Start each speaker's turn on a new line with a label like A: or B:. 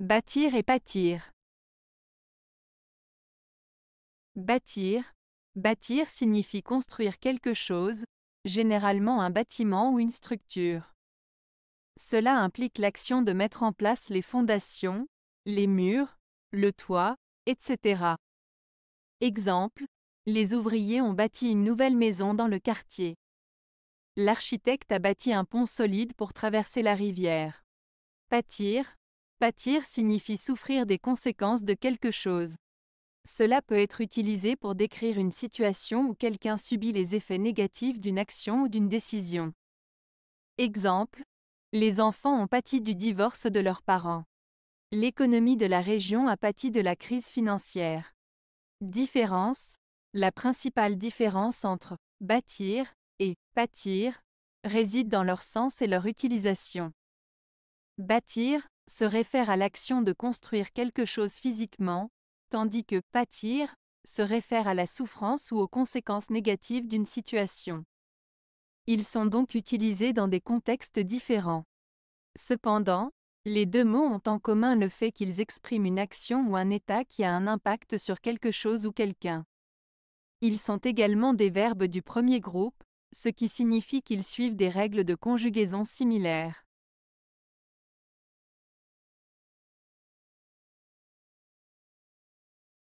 A: Bâtir et pâtir. Bâtir. Bâtir signifie construire quelque chose, généralement un bâtiment ou une structure. Cela implique l'action de mettre en place les fondations, les murs, le toit, etc. Exemple, les ouvriers ont bâti une nouvelle maison dans le quartier. L'architecte a bâti un pont solide pour traverser la rivière. Pâtir, Pâtir signifie souffrir des conséquences de quelque chose. Cela peut être utilisé pour décrire une situation où quelqu'un subit les effets négatifs d'une action ou d'une décision. Exemple. Les enfants ont pâti du divorce de leurs parents. L'économie de la région a pâti de la crise financière. Différence. La principale différence entre bâtir et pâtir réside dans leur sens et leur utilisation. Bâtir se réfère à l'action de construire quelque chose physiquement, tandis que pâtir se réfère à la souffrance ou aux conséquences négatives d'une situation. Ils sont donc utilisés dans des contextes différents. Cependant, les deux mots ont en commun le fait qu'ils expriment une action ou un état qui a un impact sur quelque chose ou quelqu'un. Ils sont également des verbes du premier groupe, ce qui signifie qu'ils suivent des règles de conjugaison similaires.